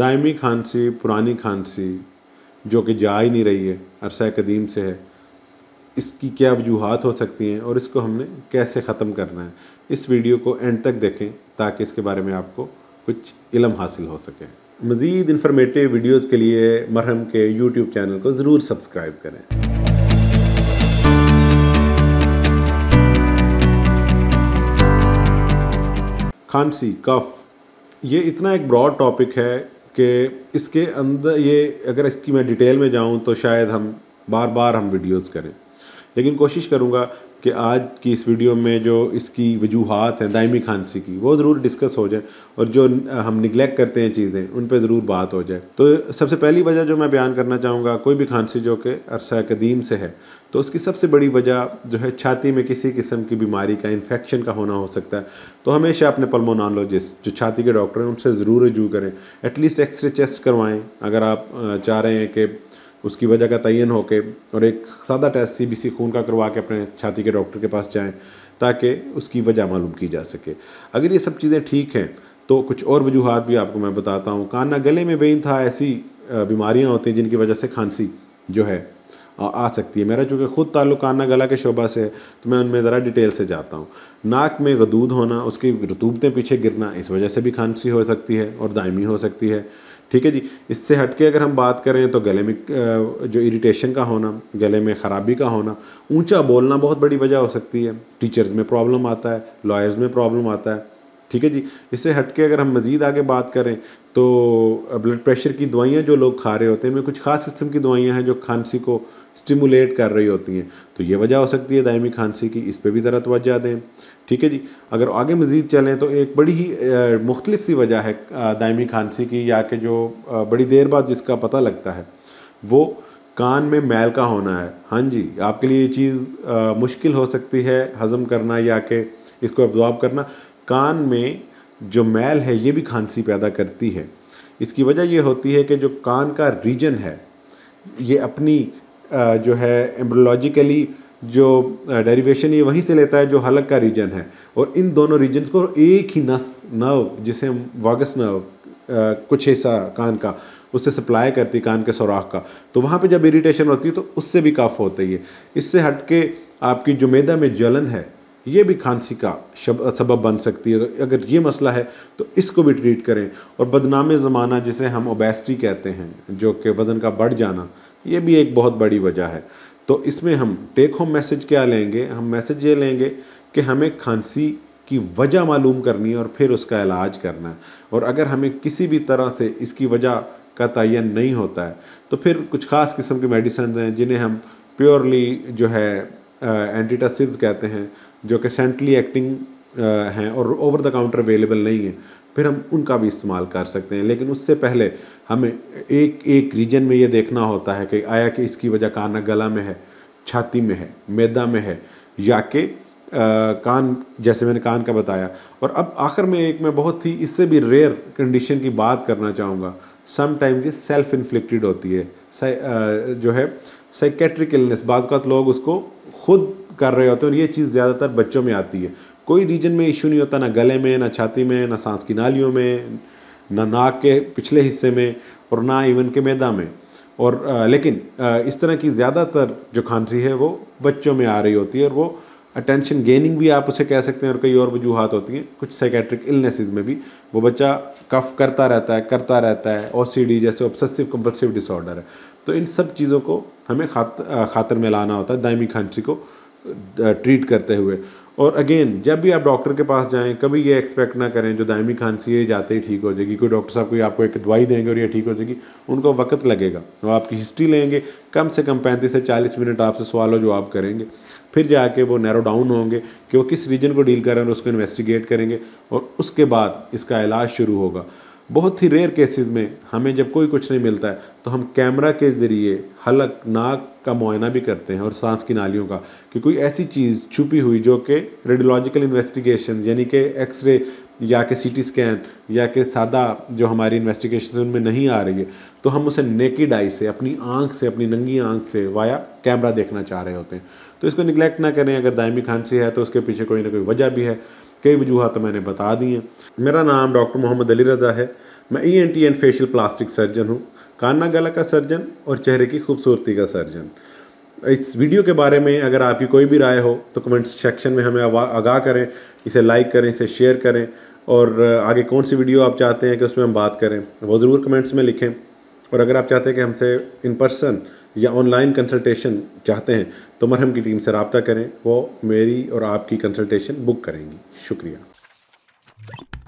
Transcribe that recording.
दायमी खांसी पुरानी खांसी जो कि जा ही नहीं रही है अरसा कदीम से है इसकी क्या वजूहत हो सकती हैं और इसको हमने कैसे ख़त्म करना है इस वीडियो को एंड तक देखें ताकि इसके बारे में आपको कुछ इलम हासिल हो सके मज़ीद इन्फॉर्मेटिव वीडियोज़ के लिए मरहम के यूट्यूब चैनल को ज़रूर सब्सक्राइब करें खांसी कफ ये इतना एक ब्रॉड टॉपिक है कि इसके अंदर ये अगर इसकी मैं डिटेल में जाऊँ तो शायद हम बार बार हम वीडियोस करें लेकिन कोशिश करूँगा कि आज की इस वीडियो में जो इसकी वजूहत हैं दायमी खांसी की वो ज़रूर डिस्कस हो जाए और जो हम निगलेक्ट करते हैं चीज़ें उन पर ज़रूर बात हो जाए तो सबसे पहली वजह जो मैं बयान करना चाहूँगा कोई भी खांसी जो कि अरसा कदीम से है तो उसकी सबसे बड़ी वजह जो है छाती में किसी किस्म की बीमारी का इन्फेक्शन का होना हो सकता है तो हमेशा अपने पल्मोनोलॉजिस्ट जो छाती के डॉक्टर हैं उनसे ज़रूर रजू करें एटलीस्ट एक्सरे चेस्ट करवाएँ अगर आप चाह रहे हैं कि उसकी वजह का तयन होकर और एक सादा टेस्ट सीबीसी खून का करवा के अपने छाती के डॉक्टर के पास जाएं ताकि उसकी वजह मालूम की जा सके अगर ये सब चीज़ें ठीक हैं तो कुछ और वजूहत भी आपको मैं बताता हूँ काना गले में बेन था ऐसी बीमारियाँ होती हैं जिनकी वजह से खांसी जो है आ सकती है मेरा चूँकि ख़ुद ताल्लुक काना गला के शोबा से है तो मैं उनमें ज़रा डिटेल से जाता हूँ नाक में गदूद होना उसकी रतूबतें पीछे गिरना इस वजह से भी खांसी हो सकती है और दायमी हो सकती है ठीक है जी इससे हट के अगर हम बात करें तो गले में जो इरिटेशन का होना गले में ख़राबी का होना ऊंचा बोलना बहुत बड़ी वजह हो सकती है टीचर्स में प्रॉब्लम आता है लॉयर्स में प्रॉब्लम आता है ठीक है जी इससे हट के अगर हम मज़ीद आगे बात करें तो ब्लड प्रेशर की दवाइयाँ जो लोग खा रहे होते हैं कुछ ख़ास किस्म की दवाइयाँ हैं जो खांसी को स्टिमुलेट कर रही होती हैं तो ये वजह हो सकती है दायमी खांसी की इस पर भी ज़रा तोज्जा दें ठीक है जी अगर आगे मज़ीद चलें तो एक बड़ी ही मुख्तलिफ सी वजह है दायमी खांसी की या कि जो बड़ी देर बाद जिसका पता लगता है वो कान में मैल का होना है हाँ जी आपके लिए ये चीज़ मुश्किल हो सकती है हज़म करना या कि इसको एब्जॉर्ब करना कान में जो मैल है ये भी खांसी पैदा करती है इसकी वजह ये होती है कि जो कान का रीजन है ये अपनी जो है एम्ब्रोलॉजिकली जो डेरिवेशन ये वहीं से लेता है जो हलक का रीजन है और इन दोनों रीजन्स को एक ही नस नर्व जिसे हम वागस नर्व कुछ हिस्सा कान का उससे सप्लाई करती कान के सुराख का तो वहाँ पे जब इरिटेशन होती है तो उससे भी काफ़ होता ही है इससे हट के आपकी जो मैदा में जलन है ये भी खांसी का सबब बन सकती है तो अगर ये मसला है तो इसको भी ट्रीट करें और बदनाम ज़माना जिसे हम ओबेसिटी कहते हैं जो कि वज़न का बढ़ जाना ये भी एक बहुत बड़ी वजह है तो इसमें हम टेक होम मैसेज क्या लेंगे हम मैसेज ये लेंगे कि हमें खांसी की वजह मालूम करनी है और फिर उसका इलाज करना है और अगर हमें किसी भी तरह से इसकी वजह का तयन नहीं होता है तो फिर कुछ ख़ास किस्म के मेडिसन हैं जिन्हें हम प्योरली जो है एंटीटासिव्स कहते हैं जो कि सेंट्रली एक्टिंग हैं और ओवर द काउंटर अवेलेबल नहीं है फिर हम उनका भी इस्तेमाल कर सकते हैं लेकिन उससे पहले हमें एक एक रीजन में ये देखना होता है कि आया कि इसकी वजह काना गला में है छाती में है मैदा में है या कि कान जैसे मैंने कान का बताया और अब आखिर में एक मैं बहुत ही इससे भी रेयर कंडीशन की बात करना चाहूँगा समटाइम्स ये सेल्फ इन्फ्लिक्टेड होती है जो है साइकेट्रिक इलनेस बाद लोग उसको खुद कर रहे होते हैं और ये चीज़ ज़्यादातर बच्चों में आती है कोई रीजन में इशू नहीं होता ना गले में ना छाती में ना सांस की नालियों में ना नाक के पिछले हिस्से में और ना इवन के मैदा में और आ, लेकिन आ, इस तरह की ज़्यादातर जो खांसी है वो बच्चों में आ रही होती है और वो अटेंशन गेनिंग भी आप उसे कह सकते हैं और कई और वजूहत होती हैं कुछ साइकेट्रिक इलनेसेस में भी वो बच्चा कफ करता रहता है करता रहता है डी जैसे ऑब्सेसिव कंपल्सिव डिसऑर्डर है तो इन सब चीज़ों को हमें खात, खातर में लाना होता है दायमी खांसी को ट्रीट करते हुए और अगेन जब भी आप डॉक्टर के पास जाएं कभी ये एक्सपेक्ट ना करें जो दायमी खांसी है जाते ही ठीक हो जाएगी कोई डॉक्टर साहब कोई आपको एक दवाई देंगे और ये ठीक हो जाएगी उनको वक्त लगेगा वो तो आपकी हिस्ट्री लेंगे कम से कम पैंतीस से चालीस मिनट आपसे सवाल और जवाब करेंगे फिर जाके वो नैरो डाउन होंगे कि वो किस रीजन को डील कर रहे हैं और उसको इन्वेस्टिगेट करेंगे और उसके बाद इसका इलाज शुरू होगा बहुत ही रेयर केसेस में हमें जब कोई कुछ नहीं मिलता है तो हम कैमरा के ज़रिए हलक नाक का मुआयना भी करते हैं और सांस की नालियों का कि कोई ऐसी चीज़ छुपी हुई जो कि रेडियोलॉजिकल इन्वेस्टिगेशन यानी कि एक्सरे या कि सी स्कैन या कि सादा जो हमारी इन्वेस्टिगेशन उनमें नहीं आ रही है तो हम उसे नेकिड आई से अपनी आंख से अपनी नंगी आँख से वाया कैमरा देखना चाह रहे होते हैं तो इसको निगलेक्ट ना करें अगर दायमी खांसी है तो उसके पीछे कोई ना कोई वजह भी है कई वजूहत मैंने बता दी हैं मेरा नाम डॉक्टर मोहम्मद अली रज़ा है मैं E N T and facial plastic surgeon हूँ काना गला का सर्जन और चेहरे की खूबसूरती का सर्जन इस वीडियो के बारे में अगर आपकी कोई भी राय हो तो कमेंट्स सेक्शन में हमें आगाह करें इसे लाइक करें इसे शेयर करें और आगे कौन सी वीडियो आप चाहते हैं कि उसमें हम बात करें वो ज़रूर कमेंट्स में लिखें और अगर आप चाहते हैं कि हमसे इन पर्सन या ऑनलाइन कंसल्टेशन चाहते हैं तो मरहम की टीम से रबता करें वो मेरी और आपकी कंसल्टेशन बुक करेंगी शुक्रिया